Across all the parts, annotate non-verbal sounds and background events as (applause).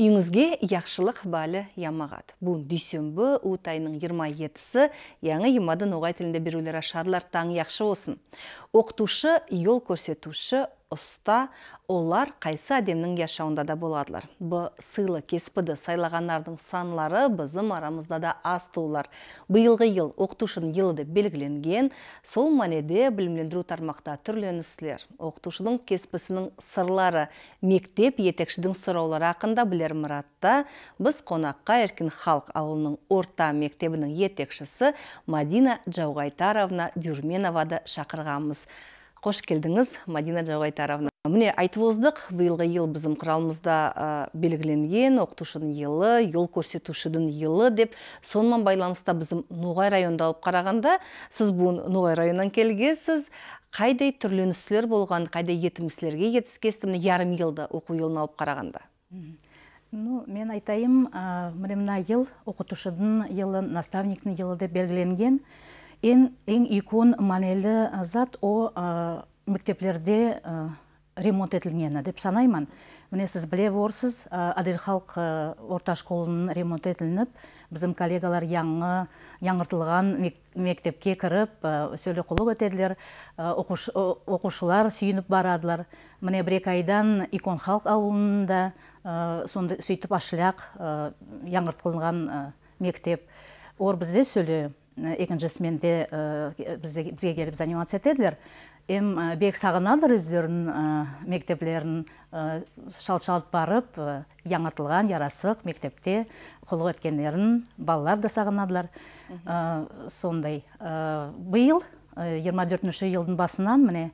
үйіңізге яқшылық бәлі ямағат. Бұн дүйсенбі ұтайының 27-сі яңы емады оғай тілінде берулері шарлар таң яқшы осын. Оқытушы, ел көрсетуші, ұста олар қайсы әдемнің яшауында да боладылар бұ сыйлы кеспіді сайлағандардың санлары бізім арамызда да аз туылар биылғы ел оқытушының елі деп белгіленген сол мәнеде білімлендіру тармақта түрленісілер оқытушының кеспісінің сырлары мектеп етекшідің сұраулары ақында білер мұратта біз қонаққа еркін халық ауылының орта мектебінің етекшісі мадина джауғайтаровна дюрменовады шақырғанбыз қош келдіңіз мадина жаубайтаровна міне айтып оздық бұйылғы ел біздің құралымызда белгіленген оқытушының елі ел көрсетушінің елі деп сонымен байланыста біздің ноғай районда алып қарағанда сіз бұл ноғай районынан келгенсіз қайдай түрленісілер болған қайдай етімісілерге етіскесті ярым елді оқу елін алып қарағанда ну мен айтайын міне мына ел оқытушының елі наставниктің елі деп белгіленген ең ең икон манелі зат о мектеплерде ремонт етілгені деп санаймын міне сіз біле орсыз ә, әділ орта школының ремонт етілініп біздің коллегалар яңы яңыртылған мектепке кіріп ә, құлық етеділер оқушылар сүйініп барадылар міне бір екі айдан икон халық ауылында сөйтіп ашылақ, ә, яңыртылған мектеп ор бізде сөлі екіншісімен э, де э, бізге келіп заниматься етеділер эм э, бек сағынадыр өздерінің мектеплерін шал шалт барып яңыртылған ярасық мектепте құлық еткендерін балалар да сағынадылар сондай биыл 24 төртінші жылдың басынан міне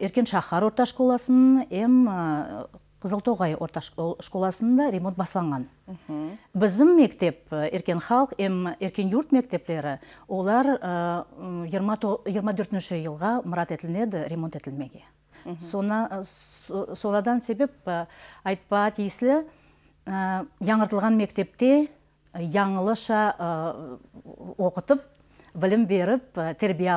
еркен шахар орта школасын М қызылтоғай орта школасында ремонт басланған біздің мектеп э, еркен халық еркен юрт мектеплері олар 24-ші э, жылға мұрат етілінеді ремонт етілмеге э, соладан себеп айтпа тиесілі яңыртылған мектепте яңылыша оқытып білім беріп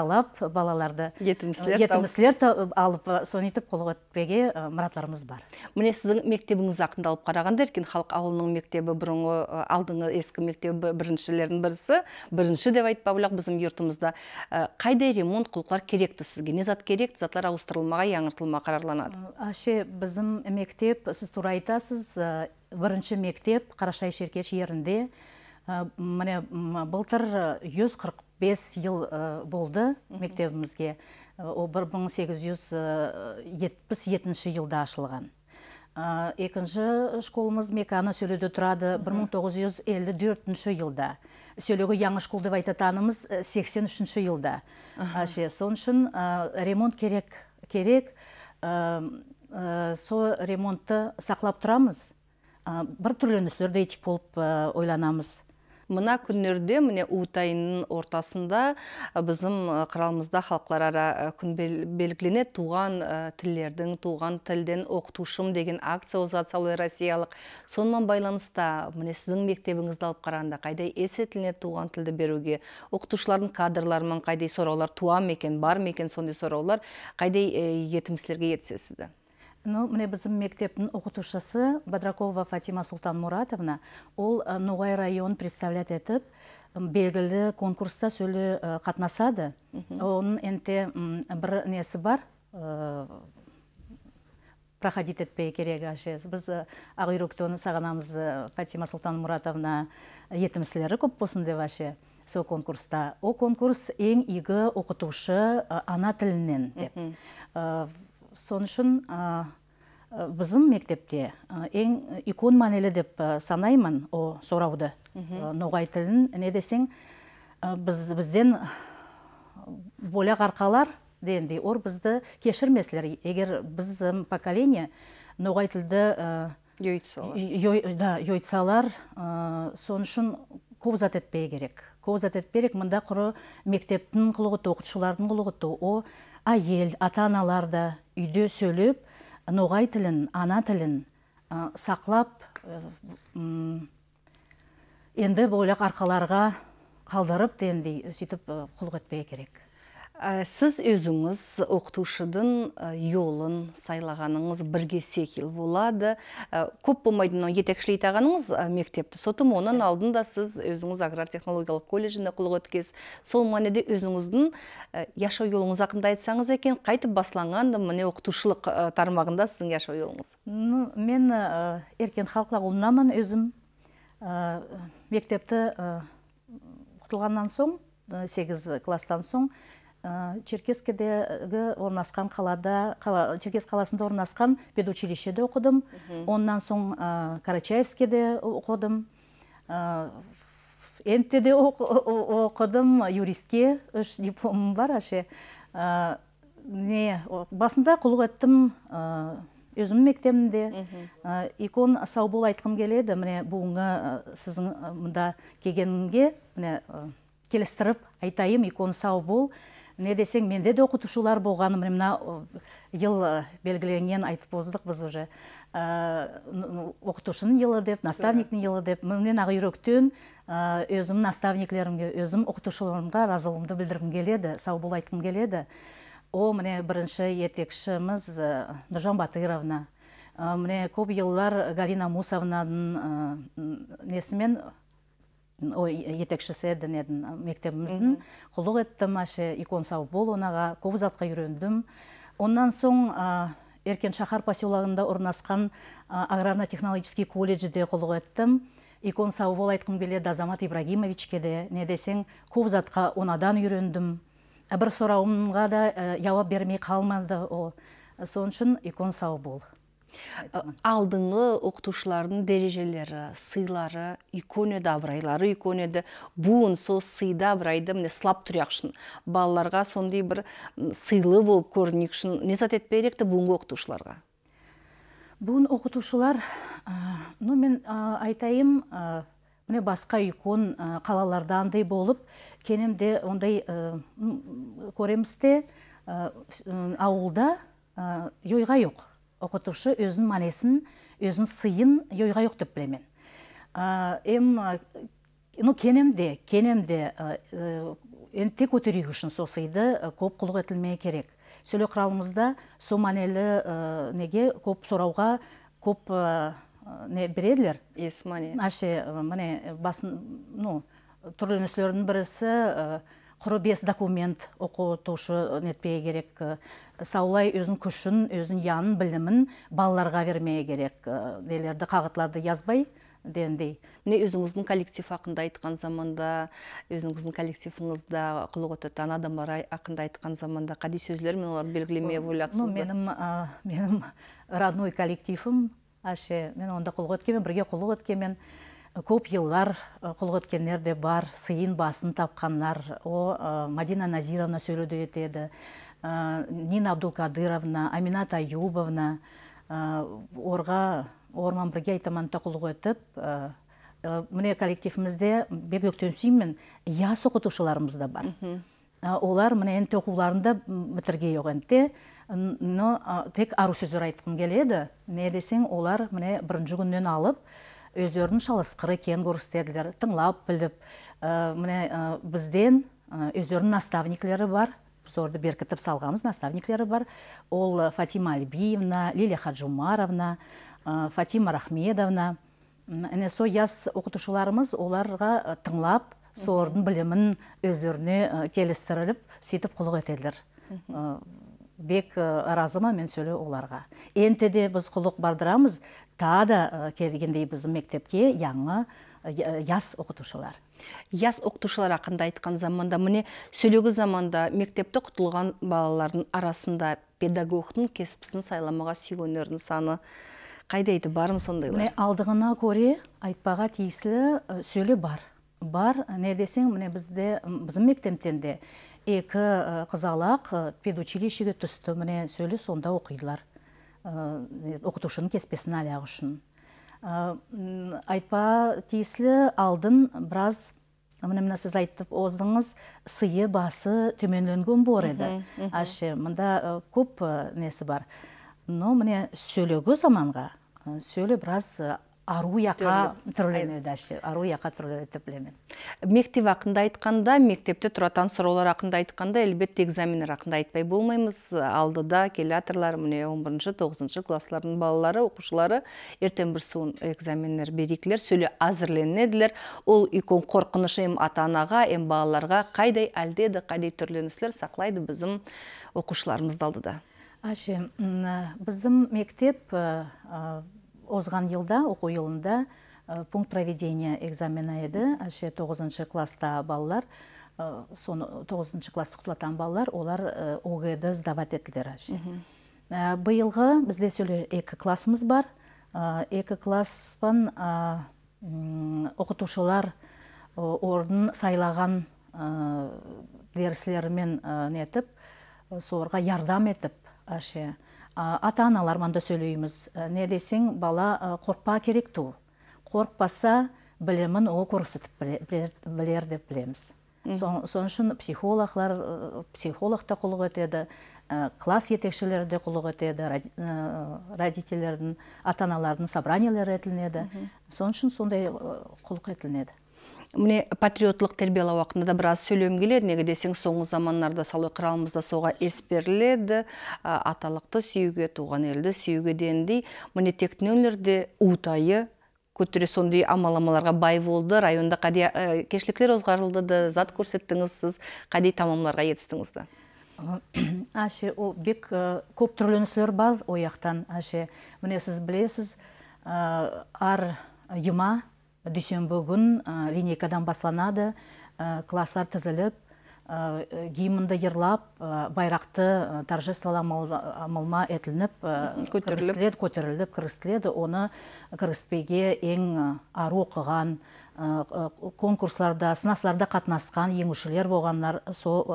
алып, балаларды етімсілер алып сонетіп өйтіп өтпеге мұратларымыз бар міне сіздің мектебіңіз алып қарағанда еркен халық ауылының мектебі бұрынғы алдыңғы ескі мектебі біріншілердің бірісі бірінші деп айтпа бірақ біздің йұртымызда қайда ремонт құлқылар керекті сізге не зат керек затлар ауыстырылмаға жаңғыртылмай біздің мектеп сіз тура айтасыз бірінші мектеп қарашай шеркеш жерінде міне былтыр бес жыл э, болды мектебімізге э, ол бір мың сегіз жүз э, жетпіс жетінші жылда ашылған екінші школымыз меканы сөледе тұрады 1954 жылда сөйлегі яңы школ деп айтатанымыз 83 жылда ше сол үшін ремонт керек керек со ремонтты сақлап тұрамыз бір түрлі нүсілерді болып ойланамыз мына күндерде міне утайынның ортасында біздің құралымызда халықтар ара күн белгіленеді туған тілдердің туған тілден оқытушым деген акция озады салой россиялық сонымен байланыста міне сіздің мектебіңізді алып қарағанда қайдай әсетіліне туған тілді беруге оқытушылардың кадрларымен қайдай сұраулар туа екен бар екен сондай сұраулар қайдай етімсілерге силерге ну міне біздің мектептің оқытушысы Бадракова фатима султан мұратовна ол ноғай район представлять етіп белгілі конкурста сөйле қатынасады оның НТ бір несі бар проходить етпей керек біз ақ саганам сағынамыз фатима султан мұратовна етімсілері көп болсын деп әше сол конкурста о конкурс ең игі оқытушы ана тілінен деп сон үшін біздің мектепте ең икон мәнелі деп санаймын о сұрауды ноғай тілін не десең біз бізден боля арқалар дегендей ор бізді кешірмесілер егер біздің поколение ноғай тілді да йойтсалар сон үшін көп зат етпей керек көп зат керек, мында құры мектептің құлығыты оқытушылардың құлығыты о әйел ата аналар да үйде сөйлеп ноғай тілін ана тілін сақлап ә, енді бойлақ арқаларға қалдырып дегендей сөйтіп э, құлық керек Ә, сіз өзіңіз оқытушыдың жолын ә, сайлағаныңыз бірге секіл болады ә, көп болмайды мынау алғаныңыз мектепті сотым оның алдында сіз өзіңіз аграр технологиялық колледжінде оқулық өткез сол мәніде өзіңіздің яшау жолыңыз ақында айтсаңыз екен қайтып басланған міне оқытушылық тармағында сіздің яшау жолыңыз ну мен еркен халықлағұлынамын өзім мектепті құтылғаннан соң сегіз класстан соң Э, Черкескедегі орнасқан қалада черкес қаласында орнасқан педучилищеде оқыдым. оннан соң э, карачаевскеде оқыдым. энтеде оқыдым юристке үш дипломым бар аше э, не басында құлық еттім өзімнің мектебімде икон сау бол айтқым келеді міне бүгінгі сіздің мында келгенге міне келістіріп айтайын икон сау бол не десең менде де оқытушылар болған мына ел э, белгіленген айтып оздық біз уже э, оқытушының елі деп наставниктің елі деп мен ақ үйректен э, өзім наставниклерімге өзім оқытушыларымға разылығымды білдіргім келеді сау бол айтқым келеді о міне бірінші етекшіміз нұржан батыровна міне көп жылдар галина мусовнаның несімен ой етекшісі едін мектебіміздің құлық еттім әші икон сау бол онаға көп затқа үйрендім ондан соң әркен шахар пасиолағында ұрнасқан аграрно технологический колледжде құлық еттім. икон сау бол айтқым келеді азамат ибрагимовичке де не десең көп онадан үріндім. Әбір сұрауымға да яуап ә, бермей қалмады о сон үшін икон сау бол Э, алдыңғы оқытушылардың дәрежелері сыйлары иконеді абырайлары иконеді буын со сыйда абырайды міне слап тұряқ үшін балаларға сондай бір сыйлы болып көрінейік үшін не зат етпей бүгінгі оқытушыларға бүгін оқытушылар ну мен айтайым, айтайын басқа икон қалаларда андай болып кенемде ондай көреміз ауылда ойға жоқ оқытушы өзінің мәнесін өзінің сыйын ойға жоқ деп білемін м ну кенемде кенемде э, энте көтерек үшін сол сыйды көп құлық етілмей керек сөйлеу құралымызда сол мәнелі неге көп сұрауға көп не береділер ес әше міне басын ну түрлі нөсілердің бірісі құры бес документ оқытушы нетпей керек э, саулай өзін күшін өзін янын білімін балаларға бермей керек э, нелерді қағытларды язбай дегендей міне өзіңіздің коллектив ақында айтқан заманда өзіңіздің коллективіңізда құлық отытан адамдар ақында айтқан заманда қадей сөздер мен оларды белгілемей ойлақсыз ну менім менің (laughs) родной коллективім әше мен онда құлық өткенмен бірге құлық өткенмен көп еллар э, құлық де бар сыйын басын тапқанлар. о э, мадина назировна сөйлөдө етеді, э, нина абдулкадыровна амината аюбовна орға орман бірге айтаманта құлық өтіп, міне коллективімізде бек өктөнсүймін яс оқытушыларымыз да бар олар міне энте оқуларын да бітірге жоқ но тек ару сөздер айтқым келеді не десең олар міне бірінші күннен алып өздерін шалысқыр екенін көрсетеділер тыңлап біліп ә, міне ә, бізден ә, өздерінің наставниклері бар зорды беркітіп салғамыз наставниклері бар ол фатима әлбиевна лилия хаджумаровна фатима рахмедовна әне со яс оқытушыларымыз оларға тыңлап солардың білімін өздеріне келістіріліп сөйтіп құлық етеділер бек э, разыма мен сөйлеу оларға енді де біз құлық бардырамыз да э, келгендей біздің мектепке яңы э, яс оқытушылар яс оқытушылар ақында айтқан заманда міне сөйлегі заманда мектепті құтылған балалардың арасында педагогтың кесіпісін сайламаға сүйгендердің саны қайдайды барым сондайлар алдығына көре айтпаға тиісілі сөйлі бар бар не десең міне бізде біздің мектептен де екі қызалақ педучилищеге түсті міне сөйлі сонда оқидылар оқытушының кеспесін алаяқ үшін айтпа тиесілі алдын біраз міне мына сіз айтып оздыңыз сыйы басы төменленген бор еді аше мында көп несі бар но міне сөйлегі заманға сөлі біраз ару яқа түрленеді әше ару білемін мектеп ақында айтқанда мектепте тұратын сұраулар ақында айтқанда әлбетте экзаменер ақында айтпай болмаймыз алдыда келаторлар міне он бірінші тоғызыншы класстардың балалары оқушылары ертең бір суын экзамендер сөйле әзірленеділер ол үлкен қорқыныш ем ата анаға ем балаларға қайдай әлдеді қайдай түрленісілер сақлайды біздің оқушыларымызды алдыда әше біздің мектеп озған елда оқу жылында э, пункт проведения экзамена еді әше тоғызыншы класста балалар э, соны тоғызыншы классты құтылатан балалар олар э, ді сдавать етілдер әше биылғы бізде сөйле екі классымыз бар екі класспан оқытушылар орнын сайлаған дәріслермен нетіп соларға ярдам етіп әше ата аналармен да сөйлейміз э, не десең бала э, қорқпа керек ту қорқпаса білемін ол көрсетіп білер, деп білеміз сол үшін психологлар э, психолог та құлық етеді класс жетекшілері де құлық етеді родительдердің ата аналардың собраниелері етілінеді сол үшін сондай құлық етілінеді міне патриоттық тәрбиелау уақытында да біраз сөйлеуім келеді неге десең соңғы заманнарда салой қыралымызда соға ес беріледі аталықты сүюге туған елді сүюге дегендей міне тектінеулерде утайы көтере сондай амаламаларға бай болды районда қадей ә, кешіліктер да зат көрсеттіңіз сіз қадей тамамларға жетістіңіз да бек э, көп түрлі бар ояқтан әше міне сіз білесіз э, ар йыма дүйсенбі күн линейкадан басланады класстар тізіліп гимнді ерлап байрақты торжестволамалма етілініп көтеріліп көтеріліп кіргізіледі оны кіргізбеге ең ару оқыған конкурсларда сынасларда қатынасқан еңушілер болғандар сол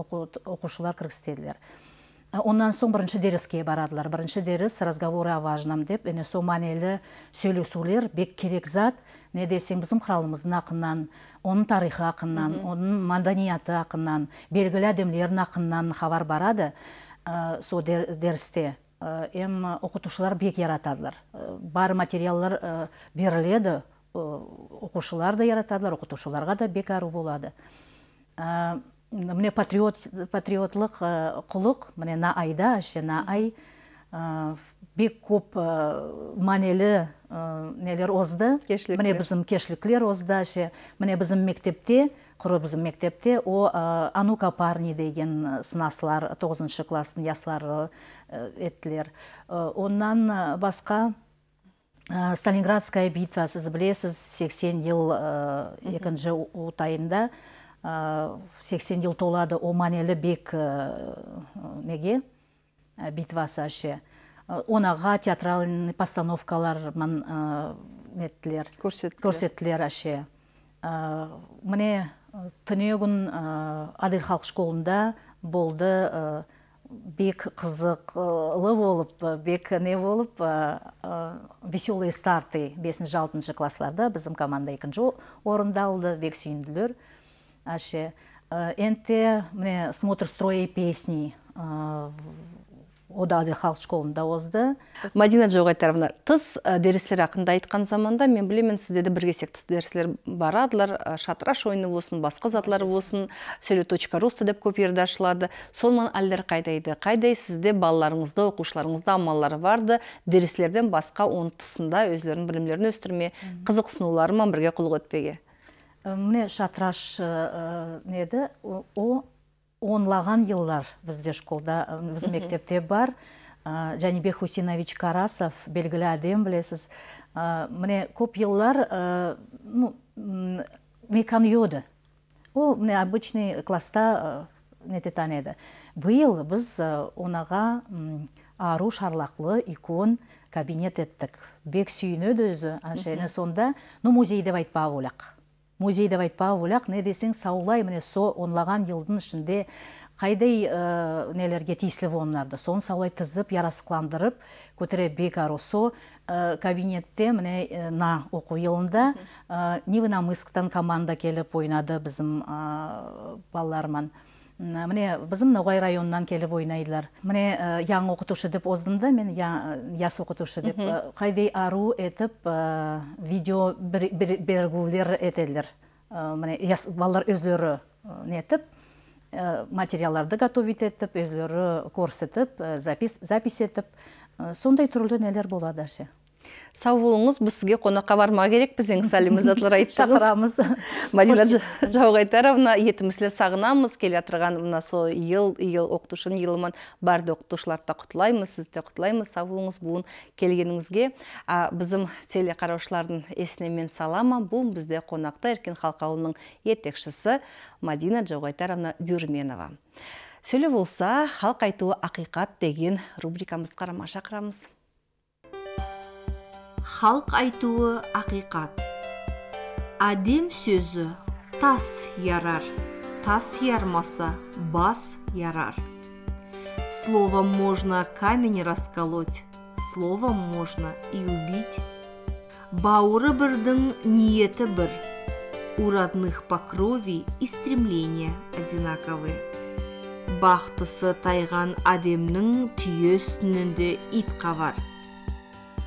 оқушылар кірістеділер Онан соң бірінші деріске барадылар бірінші деріс разговоры о важном деп эне сол мәнелі сөйлесулер бек керек зат не десең біздің құралымыздың ақыннан оның тарихы ақыннан оның маданияты ақыннан белгілі әдемілердің ақыннан хабар барады ә, сол дер, оқытушылар бек яратадылар бар материалдар беріледі оқушылар да яратадылар оқытушыларға да бек ару болады ә, міне патриот патриотлық құлық міне на айда әше на ай бек көп э, манелі э, нелер озды міне біздің кешліклер озды міне біздің мектепте құры біздің мектепте о э, анука парни деген сынаслар тоғызыншы класстың яслары еттілер оннан басқа сталинградская битва сіз білесіз 80 ел екінші утайында 80 ел толады о манелі бек неге битвасы ше Э, Онаға театральный постановкалар э, неттилер көрсеттілер аше э, міне түнө күн адил халк болды бек қызықлы болып бек не болып веселые старты бесінші алтыншы классларда біздің команда екінші алды бек сүйінділер әше энте міне смотр строя песни ода халық школында озды мадина жоғайтаровна тыс э, дәрістер ақында айтқан заманда мен білемін, сізде де бірге сияқты дәрістер барадылар э, шатыраш ойыны болсын басқа затлар болсын сөйле точка роста деп көп жерде ашылады әлдер алдар қайдайды. Қайдай, сізде балаларыңызды оқушыларыңызды амаллары барды дәрістерден басқа оның тысында өздерінің білімдерін өстүрме кызыксынуулары бірге құлық өтпеге міне шатраш э, неді о онлаған еллар бізде школда біз мектепте бар ә, жәнібек хусинович карасов белгілі әдем білесіз міне көп еллар ә, ну, мекан йоды ол міне обычный класста ә, нететан еді биыл біз онаға ару шарлақлы икон кабинет еттік бек сүйінеді өзі әншейін сонда ну музей деп айтпақ олақ музей деп айтпа не десең саулай міне со онлаған елдің ішінде қайдай э, нелерге тиісілі онларды. соны саулай тізіп ярасықландырып көтере бек со э, кабинетте міне э, на оқу жылында ә, нивна команда келіп ойнады біздің ә, міне біздің ноғай районынан келіп ойнайдылар міне яң оқытушы деп оздым да мен яс оқытушы деп қайдай ару етіп видео бергулер етеділер міне балалар өздері нетіп материалдарды готовить етіп өздері көрсетіп запис етіп сондай түрлі нелер болады сау болыңыз біз сізге қонаққа бармақ керекпіз ең сәлем затлар (laughs) шақырамыз мадина жауғайтаровна етім сілер сағынамыз келе жатырған мына сол ел ел оқытушының еліман барды оқытушыларды құтылаймыз сізді құтылаймыз сау болыңыз бүгін келгеніңізге а, біздің телеқараушылардың есіне мен саламын бүгін бізде қонақта еркін ауылының етекшісі мадина жауғайтаровна дюрменова сөйлеп болса халық айтуы ақиқат деген рубрикамыз қарама шақырамыз Халқ айтуы ақиқат Адем сөзі тас ярар тас ярмаса бас ярар словом можно камень расколоть словом можно и убить бауыры бірдің ниеті бір у родных по крови и стремления одинаковы бақтысы тайған адемнің түйе үстінінде ит қабар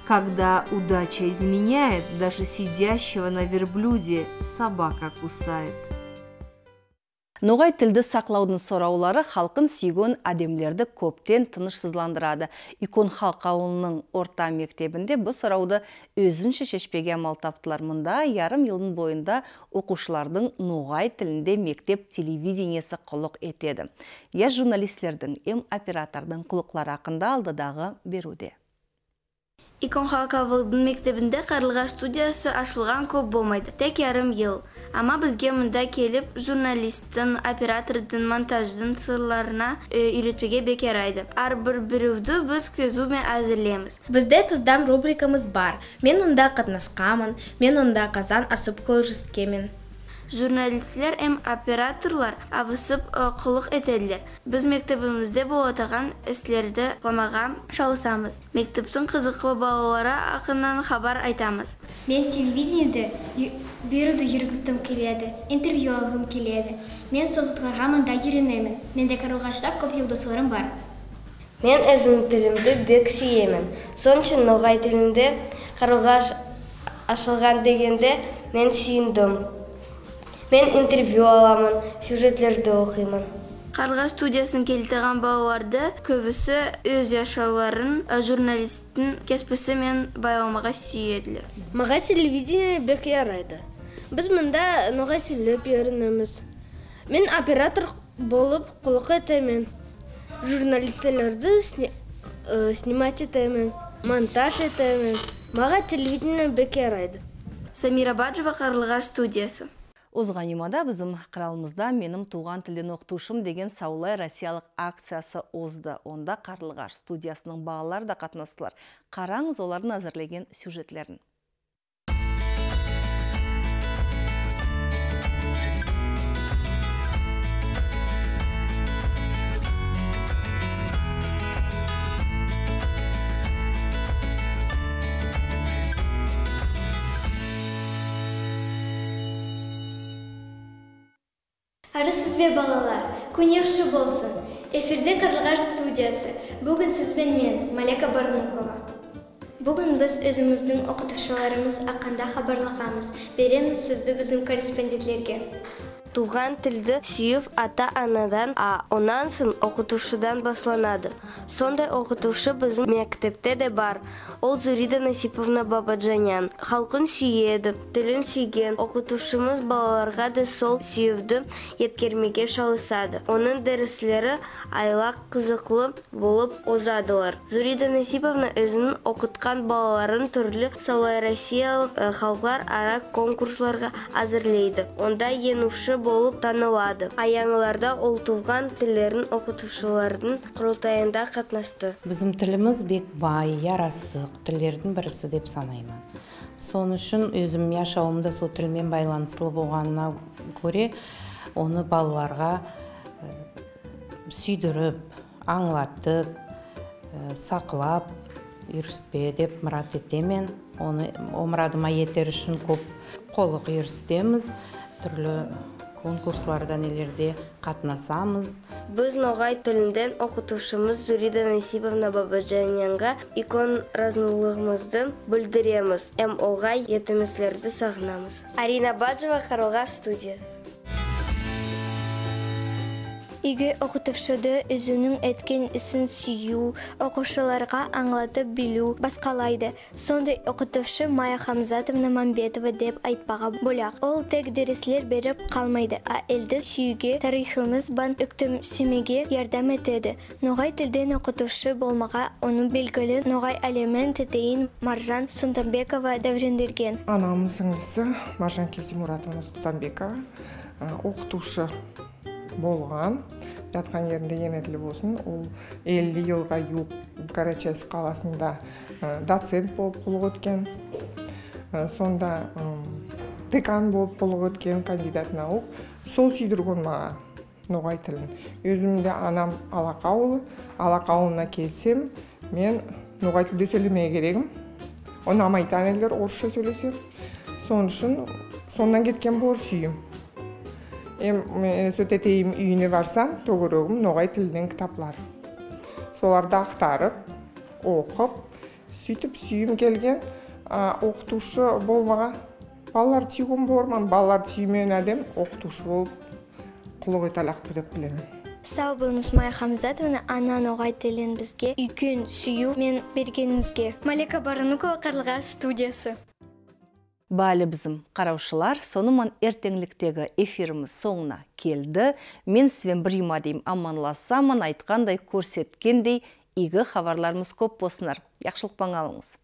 когда удача изменяет, даже сидящего на верблюде собака кусает. ноғай тілді сақлаудың сораулары халқын сүйген адемлерді көптен сызландырады. икон халқауының орта мектебінде бұл сұрауды өзінші шешпеге амал таптылар мұнда ярым елдің бойында оқушылардың ноғай тілінде мектеп телевидениесі құлық етеді я журналистлердің ем оператордың құлықлар ақында алдыдағы беруде Икон авылдын мектебінде қарылға студиясы ашылған көп болмайды. Тек ярым ел. Ама бізге мұнда келіп журналисттің, оператордың, монтаждың сырларына э, үйретуге бекер айды. Ар бір өвді біз кезумен әзірлейміз. Бізде тұздам рубрикамыз бар. Мен ұнда қатынасқамын, мен онда қазан асып көріскемін журналистлер эм операторлар абысып құлық етеділер біз мектебімізде болатыған отырған істерді қыламаға шауысамыз мектептің қызықы балалары ақыннан хабар айтамыз мен телевидениеде беруді жүргізгім келеді интервью алғым келеді мен созытларға мында үйренемін менде қарлығашта көп жолдастарым бар мен өзімнің тілімді бек сүйемін Сон үшін ноғай тілінде қарлығаш ашылған дегенде мен сүйіндім мен интервью аламын сюжеттерді оқимын қарға студиясын келтіған балаларды көбісі өз жашауларын журналисттің кеспісі мен байламаға сүйеділер Маға телевидение бек ярайды біз мында ноға сөйлеп үйренеміз мен оператор болып құлық етемін журналистерді э, снимать етемін монтаж етемін маған телевидение бек ярайды самира баджова қарлығаш студиясы Озғанимада бізім қыралымызда менім туған тілден оқытушым деген саулай россиялық акциясы озды. Онда қарлығаш студиясының бағалар да қатынастылар. Қараңыз олардың әзірлеген сюжетлерін. қайырлы сізбе балалар күн болсын эфирде қарлығаш студиясы бүгін сізбен мен малека барнукова бүгін біз өзіміздің оқытушыларымыз ақында хабарлағамыз береміз сізді біздің корреспондентлерге туған тілді сүйіп ата анадан а онан соң оқытушыдан басланады. сондай оқытушы біздің мектепте де бар ол зурида насиповна бабаджанян халқын сүйеді тілін сүйген оқытушымыз балаларға да сол сүйівді еткермеге шалысады оның дәрістері айлақ қызықлы болып озадылар зурида насиповна өзінің оқытқан балаларын түрлі солай россиялық э, халықаралық ара конкурсларға әзірлейді онда енуші болып танылады Аяңыларда ол туған тілдерін оқытушылардың құрылтайында қатынасты біздің тіліміз бек бай ярасық тілдердің бірісі деп санаймын сол үшін өзім яшауымда сол тілмен байланыслы болғанына көре оны балаларға сүйдіріп аңлатып сақылап, үйіріспе деп мұрат етемен оны омырадыма етер үшін көп қолы қиырыстеміз түрлі конкурсларда нелерде қатынасамыз Біз ноғай тілінден оқытушымыз зурида насибовна бабажанянга икон разынылығымызды білдіреміз эм оғай етімізлерді сағынамыз. арина баджова қарлығаш студия иге оқытушыды өзінің әткен ісін сүйу, оқушыларға аңлатып білу басқалайды. сондай оқытушы майя хамзатовна мамбетова деп айтпаға болақ. ол тек дереслер беріп қалмайды, а әлді тарихымыз тарихымыз бан семеге ярдам етеді. ноғай тілден оқытушы болмаға оның белгілі ноғай алимен тетейін маржан Сунтамбекова давриндирген сіңлісі маржан келдимуратовна оқытушы болған жатқан жерінде тілі болсын ол 50 жылға жуық карачес қаласында э, доцент болып құлық өткен э, сонда декан болып құлық өткен кандидат наук сол сүйдірген маған ноғай тілін өзімде анам алақаулы алақа ауылына келсем мен ноғай тілде сөйлемей керегім ұнамайтан елдер орысша сөйлесе сол үшін соңынан кеткен болар сүйім эми сөтетейим үйүнө барсам төгөрөгүм ногай тилинен китаплар соларды актарып окуп сүйтіп, сүйүм келген окутуучу болмаган балаларды сүйгөн бормун балаларды сүймөгөн әдем, окутуучу болуп кулугу талакпы деп билем саубулуңуз майя хамзатовна ана огай тилин бизге үйкүн сүйүү мен бергениңизге малика барынукова карлыгаш студиясы бәлі бізім қараушылар соныман ертеңліктегі эфиріміз соңына келді мен сізден бір деймін аманласамын айтқандай көрсеткендей игі хабарларымыз көп болсынар яқшылық баңалыңыз.